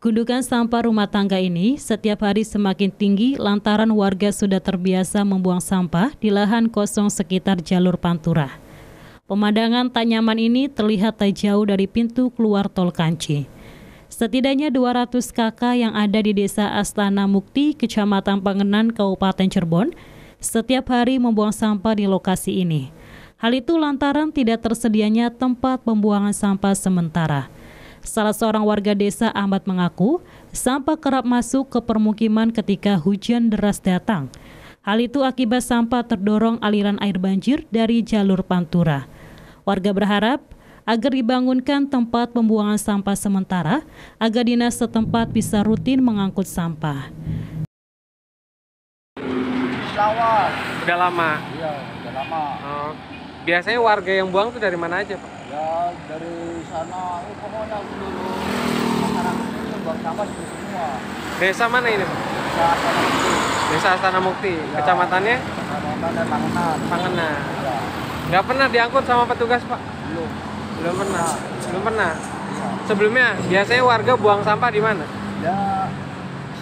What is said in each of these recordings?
Gundukan sampah rumah tangga ini setiap hari semakin tinggi lantaran warga sudah terbiasa membuang sampah di lahan kosong sekitar jalur Pantura. Pemandangan tak nyaman ini terlihat tak jauh dari pintu keluar tol Kanci. Setidaknya 200 kakak yang ada di desa Astana Mukti, Kecamatan Pangenan, Kabupaten Cirebon, setiap hari membuang sampah di lokasi ini. Hal itu lantaran tidak tersedianya tempat pembuangan sampah sementara. Salah seorang warga desa Ahmad mengaku, sampah kerap masuk ke permukiman ketika hujan deras datang. Hal itu akibat sampah terdorong aliran air banjir dari jalur Pantura. Warga berharap agar dibangunkan tempat pembuangan sampah sementara agar dinas setempat bisa rutin mengangkut sampah. Udah lama? Iya, udah lama. Oh. Biasanya warga yang buang itu dari mana aja, Pak? ya dari sana eh, pokoknya dulu? masyarakat ini buang sampah di semua desa mana ini pak? desa Astana Mukti desa Astana Mukti, ya. kecamatannya? kecamatan dan Pangenan Pangenan ya. nggak pernah diangkut sama petugas pak? belum belum pernah ya. belum pernah? Ya. sebelumnya biasanya warga buang sampah di mana? ya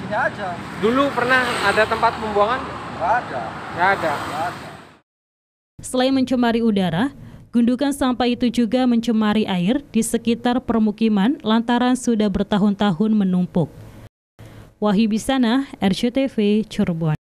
sini aja dulu pernah ada tempat pembuangan? nggak ada nggak ada. Gak ada Selain mencemari udara, Gundukan sampah itu juga mencemari air di sekitar permukiman lantaran sudah bertahun-tahun menumpuk. Wahibisana, RCTV, Cirebon.